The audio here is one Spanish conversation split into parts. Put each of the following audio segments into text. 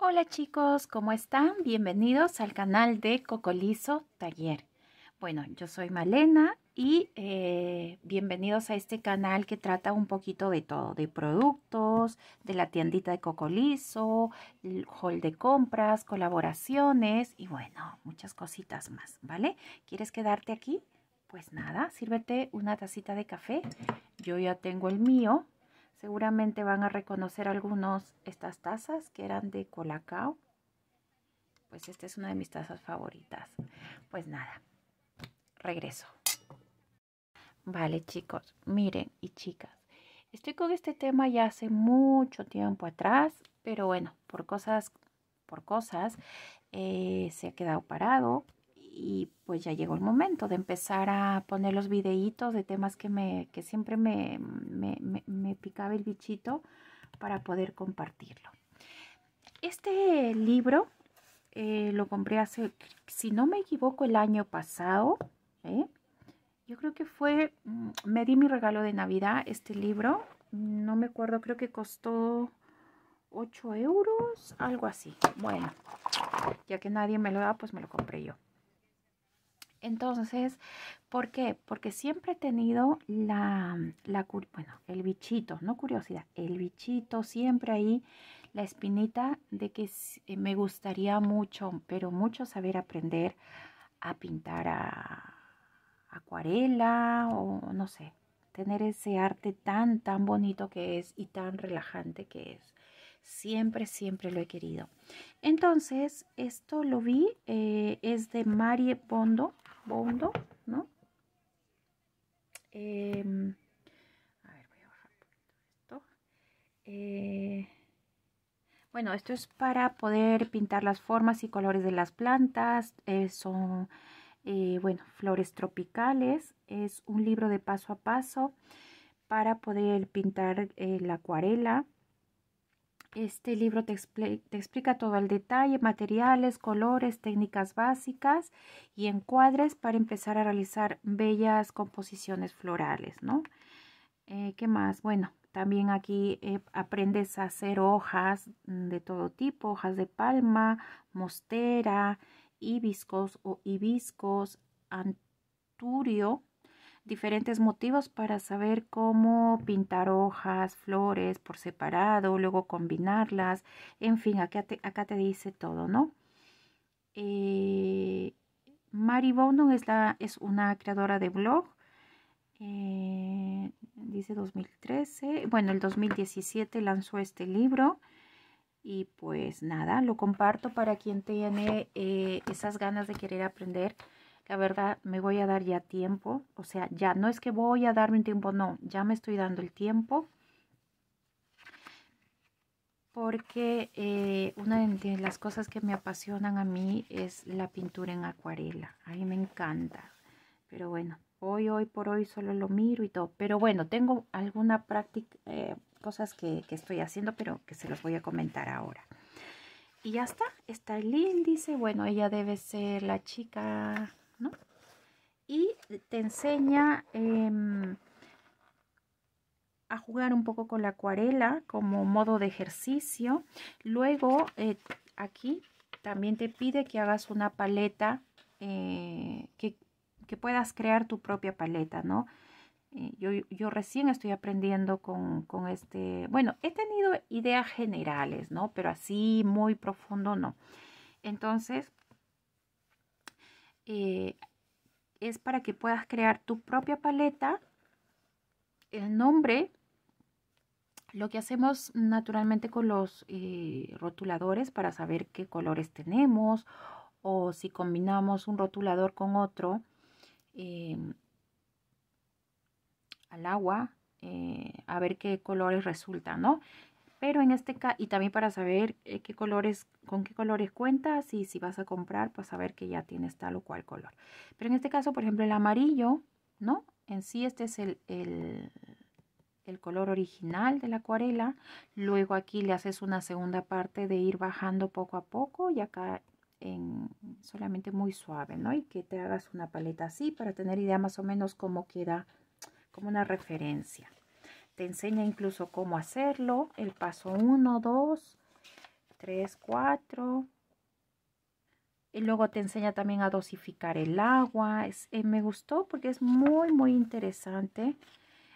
Hola chicos, ¿cómo están? Bienvenidos al canal de Cocolizo Taller. Bueno, yo soy Malena y eh, bienvenidos a este canal que trata un poquito de todo, de productos, de la tiendita de Cocolizo, el hall de compras, colaboraciones y bueno, muchas cositas más, ¿vale? ¿Quieres quedarte aquí? Pues nada, sírvete una tacita de café. Yo ya tengo el mío, Seguramente van a reconocer algunos estas tazas que eran de Colacao. Pues esta es una de mis tazas favoritas. Pues nada, regreso. Vale chicos, miren y chicas, estoy con este tema ya hace mucho tiempo atrás, pero bueno, por cosas, por cosas, eh, se ha quedado parado y pues ya llegó el momento de empezar a poner los videitos de temas que, me, que siempre me, picaba el bichito para poder compartirlo. Este libro eh, lo compré hace, si no me equivoco, el año pasado. ¿eh? Yo creo que fue, mm, me di mi regalo de Navidad este libro. No me acuerdo, creo que costó 8 euros, algo así. Bueno, ya que nadie me lo da, pues me lo compré yo. Entonces, ¿por qué? Porque siempre he tenido la, la, bueno, el bichito, no curiosidad, el bichito siempre ahí, la espinita de que eh, me gustaría mucho, pero mucho saber aprender a pintar a acuarela o no sé, tener ese arte tan, tan bonito que es y tan relajante que es. Siempre, siempre lo he querido. Entonces, esto lo vi, eh, es de Marie Bondo, Bondo, ¿no? Em, eh, bueno, esto es para poder pintar las formas y colores de las plantas. Eh, son, bueno, flores tropicales. Es un libro de paso a paso para poder pintar la acuarela. Este libro te, explica todo el detalle, materiales, colores, técnicas básicas y encuadres para empezar a realizar bellas composiciones florales, ¿no? Eh, ¿Qué más? Bueno, también aquí eh, aprendes a hacer hojas de todo tipo, hojas de palma, mostera, hibiscos o hibiscos, anturio, diferentes motivos para saber cómo pintar hojas, flores por separado, luego combinarlas, en fin, acá te, dice todo, ¿no? Eh, Mari Bono es, una creadora de blog, eh, dice 2013, bueno, el 2017 lanzó este libro y pues nada, lo comparto para quien tiene eh, esas ganas de querer aprender la verdad me voy a dar ya tiempo, o sea, ya no es que voy a darme un tiempo, no, ya me estoy dando el tiempo porque eh, una de las cosas que me apasionan a mí es la pintura en acuarela. A mí me encanta. Pero bueno, hoy, hoy por hoy solo lo miro y todo. Pero bueno, tengo alguna práctica, eh, cosas que, que, estoy haciendo, pero que se los voy a comentar ahora. Y ya está, está el índice. Bueno, ella debe ser la chica y te enseña em, a jugar un poco con la acuarela como modo de ejercicio. Luego eh, aquí también te pide que hagas una paleta, eh, que, puedas crear tu propia paleta, ¿no? Eh, yo, yo, recién estoy aprendiendo con, este, bueno, he tenido ideas generales, ¿no? Pero así muy profundo no. Entonces, es para que puedas crear tu propia paleta, el nombre, lo que hacemos naturalmente con los eh, rotuladores para saber qué colores tenemos o si combinamos un rotulador con otro eh, al agua, eh, a ver qué colores resultan, ¿no? Pero en este caso, y también para saber eh, qué colores, con qué colores cuentas y si vas a comprar, pues saber que ya tienes tal o cual color. Pero en este caso, por ejemplo, el amarillo, ¿no? En sí este es el, el, color original de la acuarela. Luego aquí le haces una segunda parte de ir bajando poco a poco y acá en solamente muy suave, ¿no? Y que te hagas una paleta así para tener idea más o menos cómo queda como una referencia te enseña incluso cómo hacerlo, el paso 1, 2, 3, 4. Y luego te enseña también a dosificar el agua. Es, eh, me gustó porque es muy, muy interesante.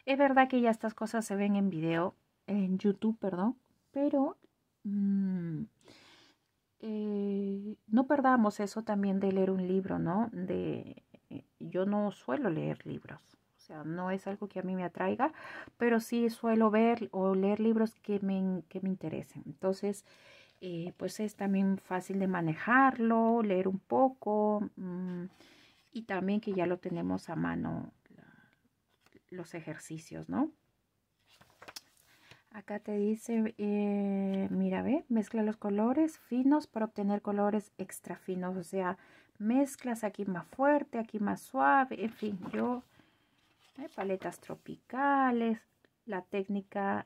Es verdad que ya estas cosas se ven en video, en YouTube, perdón, pero mm, eh, no perdamos eso también de leer un libro, ¿no? De, eh, yo no suelo leer libros no es algo que a mí me atraiga, pero sí suelo ver o leer libros que me, que me interesen. Entonces, eh, pues es también fácil de manejarlo, leer un poco mm, y también que ya lo tenemos a mano los ejercicios, ¿no? Acá te dice, eh, mira, ve, mezcla los colores finos para obtener colores extra finos, o sea, mezclas aquí más fuerte, aquí más suave, en fin, yo paletas tropicales, la técnica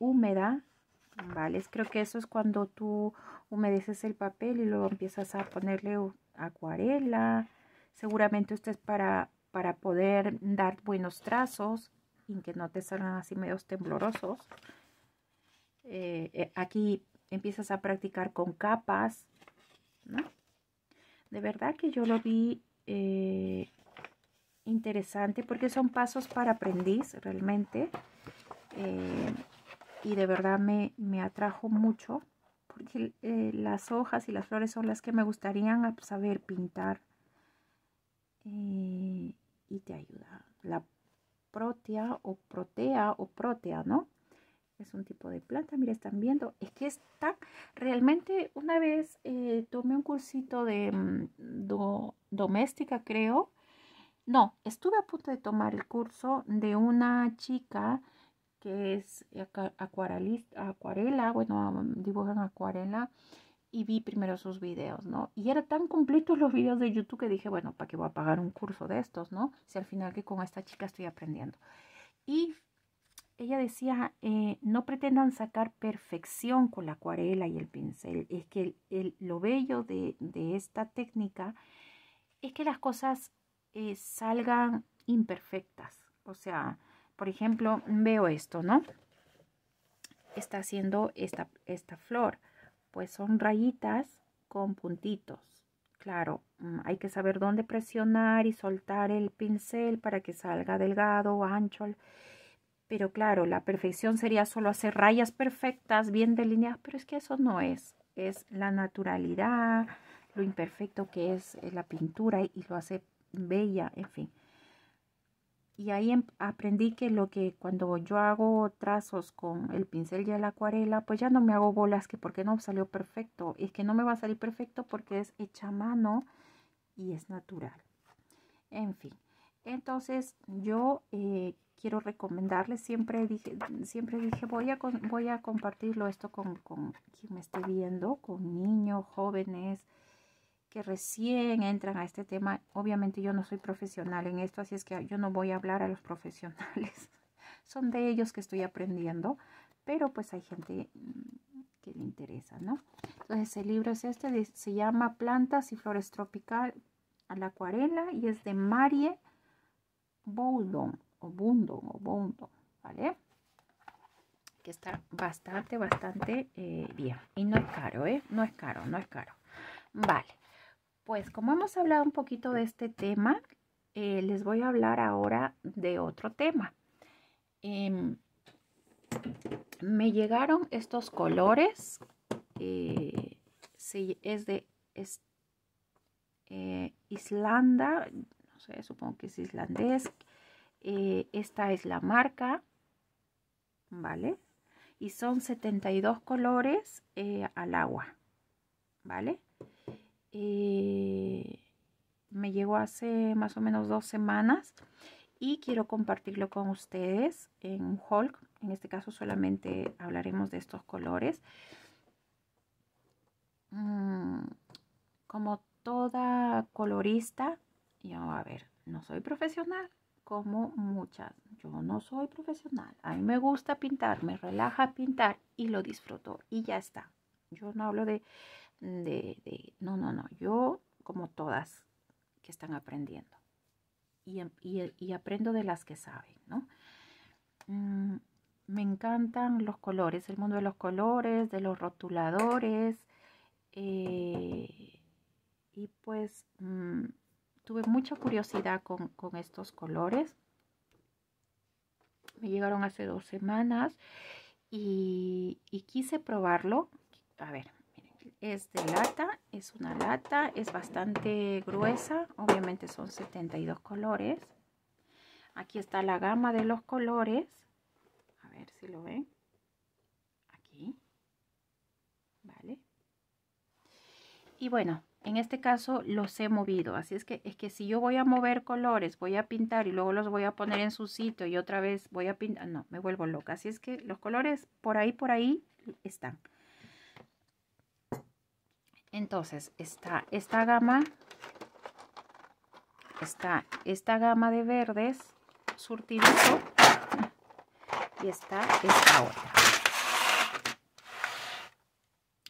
húmeda, ¿vale? Creo que eso es cuando tú humedeces el papel y luego empiezas a ponerle acuarela. Seguramente esto es para, para poder dar buenos trazos y que no te salgan así medios temblorosos. Eh, eh, aquí empiezas a practicar con capas, De verdad que yo lo vi interesante porque son pasos para aprendiz realmente. Eh, y de verdad me, atrajo mucho porque eh, las hojas y las flores son las que me gustarían saber pintar. Eh, y te ayuda. La protea o protea o protea, ¿no? Es un tipo de planta, mira, están viendo. Es que está, realmente una vez tomé un cursito de mm, doméstica, creo, no, estuve a punto de tomar el curso de una chica que es acuarelista, acuarela, bueno, mm, dibujan acuarela y vi primero sus videos, ¿no? Y eran tan completos los videos de YouTube que dije, bueno, ¿para qué voy a pagar un curso de estos, no? Si al final que con esta chica estoy aprendiendo. Y ella decía, eh, no pretendan sacar perfección con la acuarela y el pincel. Es que lo bello de, de esta técnica es que las cosas eh, salgan imperfectas. O sea, por ejemplo, veo esto, ¿no? Está haciendo esta, esta flor. Pues son rayitas con puntitos. Claro, mm, hay que saber dónde presionar y soltar el pincel para que salga delgado, ancho. Pero claro, la perfección sería solo hacer rayas perfectas, bien delineadas, pero es que eso no es. Es la naturalidad, lo imperfecto que es eh, la pintura y lo hace bella, en fin. Y ahí em, aprendí que lo que cuando yo hago trazos con el pincel y la acuarela, pues ya no me hago bolas que porque no salió perfecto. Es que no me va a salir perfecto porque es hecha a mano y es natural. En fin, entonces yo eh, quiero recomendarles, siempre dije, siempre dije voy, a voy a compartirlo esto con, con quien me esté viendo, con niños, jóvenes, que recién entran a este tema. Obviamente yo no soy profesional en esto, así es que yo no voy a hablar a los profesionales. Son de ellos que estoy aprendiendo, pero pues hay gente mm, que le interesa, ¿no? Entonces el libro es este, se llama Plantas y Flores Tropical a la Acuarela y es de Marie Boudon, o Bundon, o Boudon. ¿vale? Que está bastante, bastante eh, bien. Y no es caro, ¿eh? No es caro, no es caro. Vale. Pues como hemos hablado un poquito de este tema, eh, les voy a hablar ahora de otro tema. Em, me llegaron estos colores. Eh, es de eh, Islanda, no sé, supongo que es islandés. esta es la marca, ¿vale? Y son 72 colores al agua, ¿vale? Eh, me llegó hace más o menos dos semanas y quiero compartirlo con ustedes en un haul. En este caso solamente hablaremos de estos colores. Mm, como toda colorista, yo a ver, no soy profesional como muchas. Yo no soy profesional. A mí me gusta pintar, me relaja pintar y lo disfruto y ya está. Yo no hablo de, de, no, no, no, yo como todas que están aprendiendo y, em, eh, aprendo de las que saben, ¿no? Mm, me encantan los colores, el mundo de los colores, de los rotuladores eh, y pues mm, tuve mucha curiosidad con, estos colores. Me llegaron hace dos semanas y, y quise probarlo. A ver, es de lata, es una lata, es bastante gruesa, obviamente son 72 colores. Aquí está la gama de los colores, a ver si lo ven, aquí, ¿vale? Y bueno, en este caso los he movido, así es que, es que si yo voy a mover colores, voy a pintar y luego los voy a poner en su sitio y otra vez voy a pintar, no, me vuelvo loca, así es que los colores por ahí, por ahí están. Entonces está esta gama, está esta gama de verdes surtidito y está esta otra.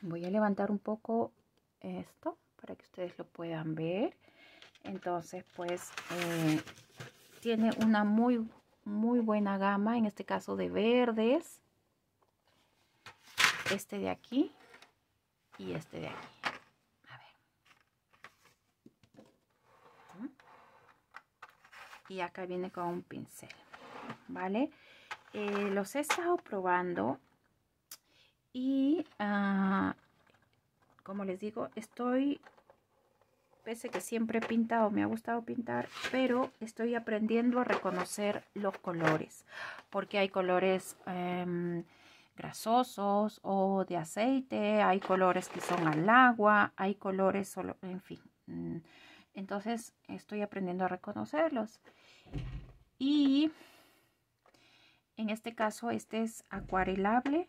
Voy a levantar un poco esto para que ustedes lo puedan ver. Entonces, pues eh, tiene una muy, muy buena gama, en este caso de verdes. Este de aquí y este de aquí. y acá viene con un pincel vale eh, los he estado probando y ah, como les digo estoy pese que siempre he pintado me ha gustado pintar pero estoy aprendiendo a reconocer los colores porque hay colores em, grasosos o de aceite hay colores que son al agua hay colores solo en fin mm, entonces estoy aprendiendo a reconocerlos. Y en este caso este es acuarelable,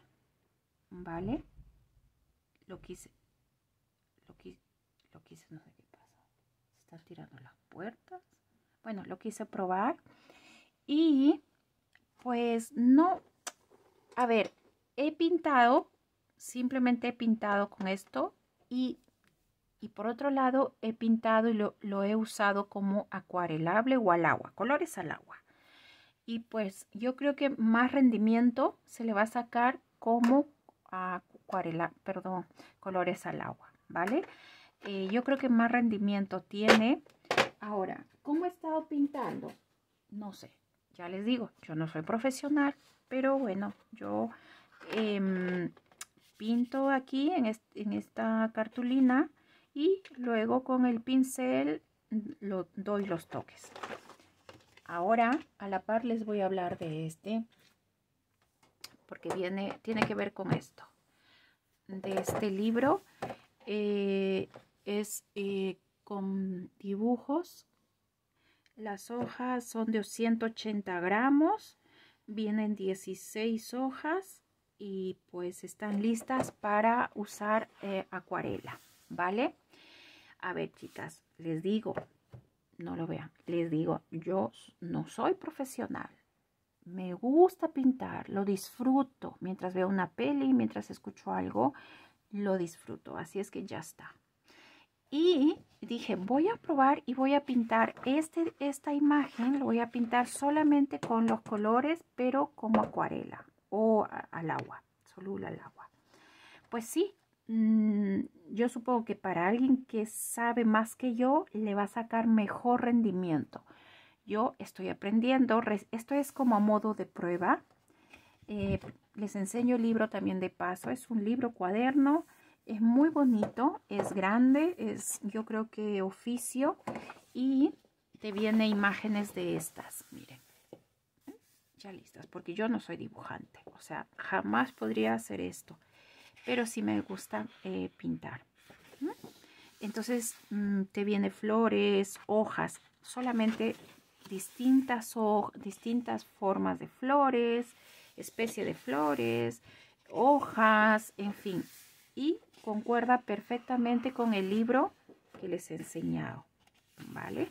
¿vale? Lo quise, lo quise, lo quise, no sé qué pasa. Se están tirando las puertas. Bueno, lo quise probar. Y pues no, a ver, he pintado, simplemente he pintado con esto y y por otro lado he pintado y lo, he usado como acuarelable o al agua, colores al agua. Y pues yo creo que más rendimiento se le va a sacar como acuarela, perdón, colores al agua, ¿vale? Eh, yo creo que más rendimiento tiene. Ahora, ¿cómo he estado pintando? No sé, ya les digo, yo no soy profesional, pero bueno, yo em, pinto aquí en, en esta cartulina y luego con el pincel lo, doy los toques. Ahora a la par les voy a hablar de este porque viene, tiene que ver con esto. De este libro eh, es eh, con dibujos. Las hojas son de 180 gramos. Vienen 16 hojas y pues están listas para usar eh, acuarela, ¿vale? A ver, chicas, les digo, no lo vean, les digo, yo no soy profesional. Me gusta pintar, lo disfruto. Mientras veo una peli, mientras escucho algo, lo disfruto. Así es que ya está. Y dije, voy a probar y voy a pintar este, esta imagen, lo voy a pintar solamente con los colores, pero como acuarela o al agua, solo al agua. Pues sí, Mm, yo supongo que para alguien que sabe más que yo, le va a sacar mejor rendimiento. Yo estoy aprendiendo, esto es como a modo de prueba. Eh, les enseño el libro también de paso, es un libro cuaderno, es muy bonito, es grande, es yo creo que oficio y te viene imágenes de estas, miren, ¿Eh? ya listas, porque yo no soy dibujante, o sea, jamás podría hacer esto pero sí me gusta eh, pintar. Entonces mm, te viene flores, hojas, solamente distintas, distintas formas de flores, especie de flores, hojas, en fin. Y concuerda perfectamente con el libro que les he enseñado, ¿vale?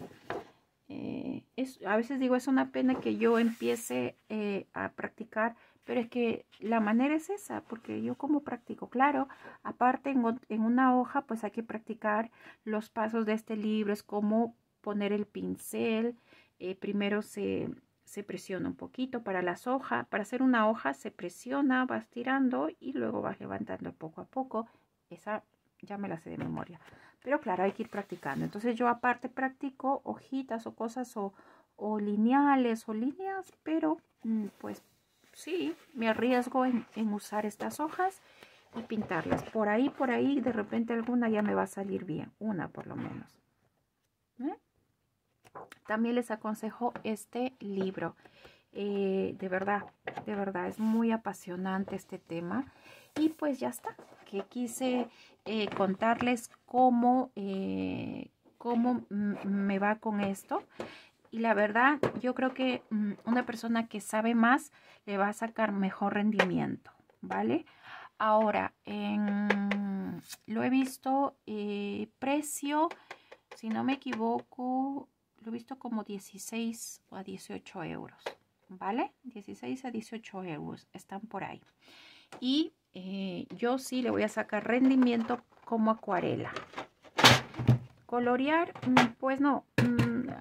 Eh, es, a veces digo, es una pena que yo empiece eh, a practicar pero es que la manera es esa, porque yo como practico, claro, aparte en, una hoja pues hay que practicar los pasos de este libro, es como poner el pincel, eh, primero se, presiona un poquito para las hojas, para hacer una hoja se presiona, vas tirando y luego vas levantando poco a poco, esa ya me la sé de memoria, pero claro, hay que ir practicando, entonces yo aparte practico hojitas o cosas o, o lineales o líneas, pero mm, pues sí, me arriesgo en, usar estas hojas y pintarlas. Por ahí, por ahí, de repente alguna ya me va a salir bien, una por lo menos. ¿Eh? También les aconsejo este libro. Eh, de verdad, de verdad, es muy apasionante este tema. Y pues ya está, que quise eh, contarles cómo, cómo me va con esto y la verdad yo creo que mm, una persona que sabe más le va a sacar mejor rendimiento, ¿vale? Ahora, lo he visto eh, precio, si no me equivoco, lo he visto como 16 a 18 euros, ¿vale? 16 a 18 euros están por ahí. Y eh, yo sí le voy a sacar rendimiento como acuarela. Colorear, mm, pues no,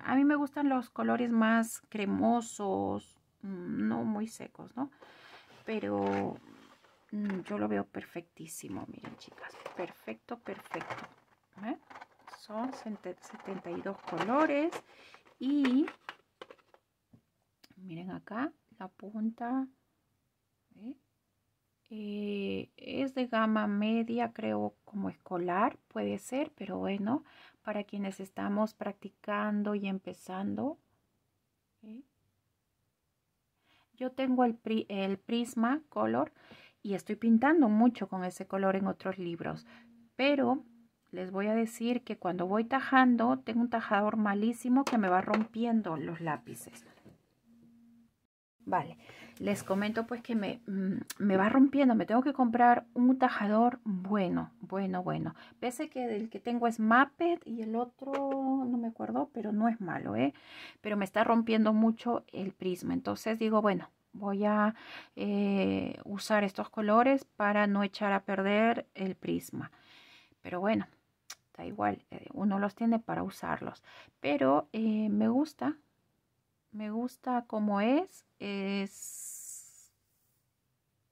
a mí me gustan los colores más cremosos, mm, no muy secos, ¿no? Pero mm, yo lo veo perfectísimo, miren chicas, perfecto, perfecto. ¿eh? Son 72 colores y miren acá la punta. ¿eh? Eh, es de gama media, creo, como escolar, puede ser, pero bueno, para quienes estamos practicando y empezando. Yo tengo el, el prisma color y estoy pintando mucho con ese color en otros libros, pero les voy a decir que cuando voy tajando, tengo un tajador malísimo que me va rompiendo los lápices. Vale, les comento pues que me, mm, me, va rompiendo, me tengo que comprar un tajador bueno, bueno, bueno. Pese que el que tengo es Mappet y el otro no me acuerdo, pero no es malo, ¿eh? Pero me está rompiendo mucho el prisma, entonces digo, bueno, voy a eh, usar estos colores para no echar a perder el prisma. Pero bueno, da igual, eh, uno los tiene para usarlos. Pero eh, me gusta me gusta como es, es,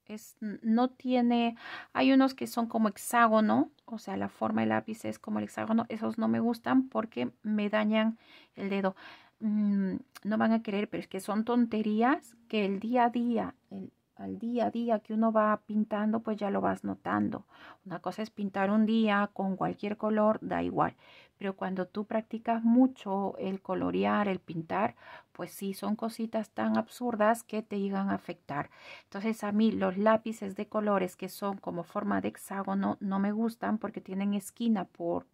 es, no tiene, hay unos que son como hexágono, o sea, la forma del lápiz es como el hexágono, esos no me gustan porque me dañan el dedo. Mm, no van a creer, pero es que son tonterías que el día a día, el, al día a día que uno va pintando, pues ya lo vas notando. Una cosa es pintar un día con cualquier color, da igual pero cuando tú practicas mucho el colorear, el pintar, pues sí, son cositas tan absurdas que te llegan a afectar. Entonces a mí los lápices de colores que son como forma de hexágono no me gustan porque tienen esquina por,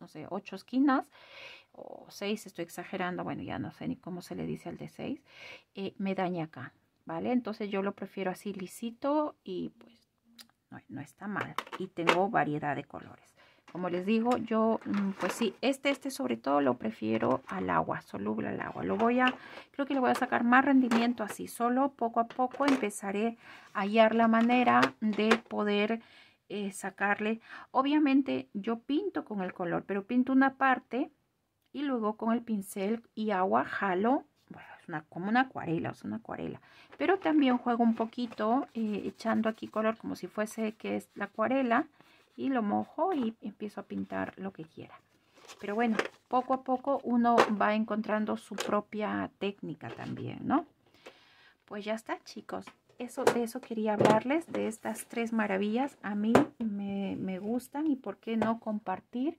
no sé, ocho esquinas o seis, estoy exagerando, bueno, ya no sé ni cómo se le dice al de seis, eh, me daña acá, ¿vale? Entonces yo lo prefiero así lisito y pues no está mal y tengo variedad de colores como les digo, yo, mm, pues sí, este, este sobre todo lo prefiero al agua, soluble al agua. Lo voy a, creo que le voy a sacar más rendimiento así, solo poco a poco empezaré a hallar la manera de poder eh, sacarle. Obviamente yo pinto con el color, pero pinto una parte y luego con el pincel y agua jalo bueno, es una, como una acuarela, es una acuarela. Pero también juego un poquito eh, echando aquí color como si fuese que es la acuarela y lo mojo y empiezo a pintar lo que quiera. Pero bueno, poco a poco uno va encontrando su propia técnica también, ¿no? Pues ya está, chicos. Eso, de eso quería hablarles, de estas tres maravillas. A mí me, gustan y por qué no compartir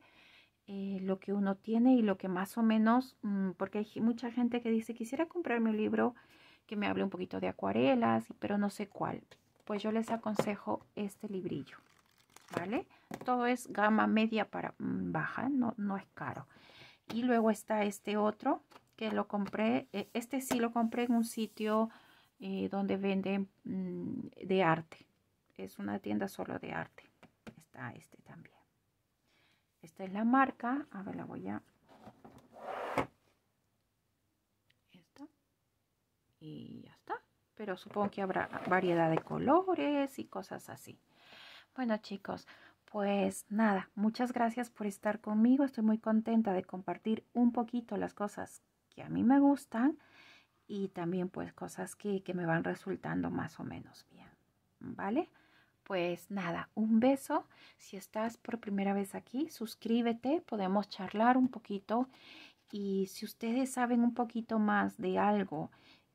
eh, lo que uno tiene y lo que más o menos, mm, porque hay mucha gente que dice, quisiera comprarme un libro que me hable un poquito de acuarelas, pero no sé cuál. Pues yo les aconsejo este librillo. ¿vale? Todo es gama media para mm, baja, no, no es caro. Y luego está este otro que lo compré, eh, este sí lo compré en un sitio eh, donde venden mm, de arte. Es una tienda solo de arte. Está este también. Esta es la marca. A ver, la voy a... Esta. Y ya está. Pero supongo que habrá variedad de colores y cosas así. Bueno chicos, pues nada, muchas gracias por estar conmigo. Estoy muy contenta de compartir un poquito las cosas que a mí me gustan y también pues cosas que, me van resultando más o menos bien. ¿Vale? Pues nada, un beso. Si estás por primera vez aquí, suscríbete, podemos charlar un poquito. Y si ustedes saben un poquito más de algo,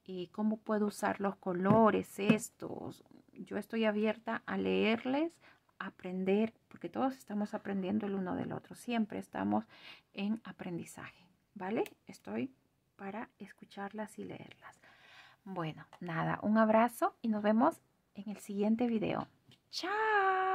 eh, cómo puedo usar los colores estos, yo estoy abierta a leerles, aprender, porque todos estamos aprendiendo el uno del otro, siempre estamos en aprendizaje, ¿vale? Estoy para escucharlas y leerlas. Bueno, nada, un abrazo y nos vemos en el siguiente video. ¡Chao!